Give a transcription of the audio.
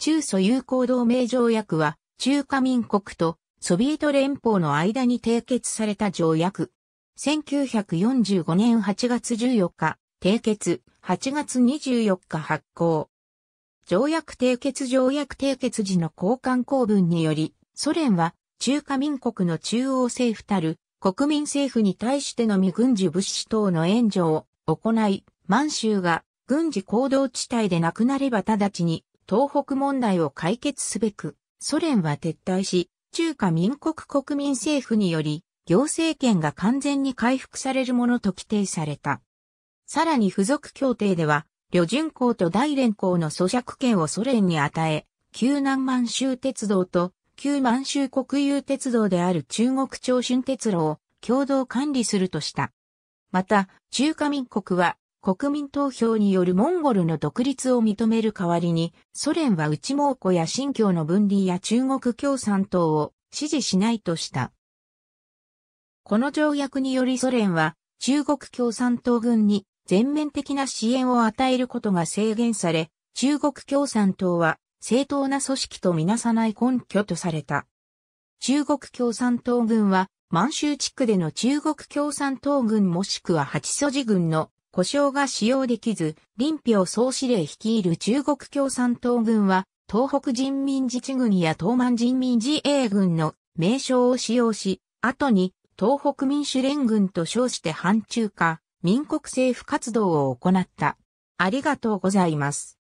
中ソ友好同盟条約は、中華民国とソビエト連邦の間に締結された条約。1945年8月14日、締結、8月24日発行。条約締結条約締結時の交換公文により、ソ連は中華民国の中央政府たる国民政府に対しての未軍事物資等の援助を行い、満州が軍事行動地帯でなくなれば直ちに東北問題を解決すべく、ソ連は撤退し、中華民国国民政府により、行政権が完全に回復されるものと規定された。さらに付属協定では、旅順港と大連港の租借権をソ連に与え、旧南満州鉄道と旧満州国有鉄道である中国長春鉄路を共同管理するとした。また、中華民国は国民投票によるモンゴルの独立を認める代わりに、ソ連は内蒙古や新疆の分離や中国共産党を支持しないとした。この条約によりソ連は中国共産党軍に全面的な支援を与えることが制限され、中国共産党は正当な組織とみなさない根拠とされた。中国共産党軍は満州地区での中国共産党軍もしくは八素地軍の故障が使用できず、林彪総司令率いる中国共産党軍は、東北人民自治軍や東満人民自衛軍の名称を使用し、後に東北民主連軍と称して反中化、民国政府活動を行った。ありがとうございます。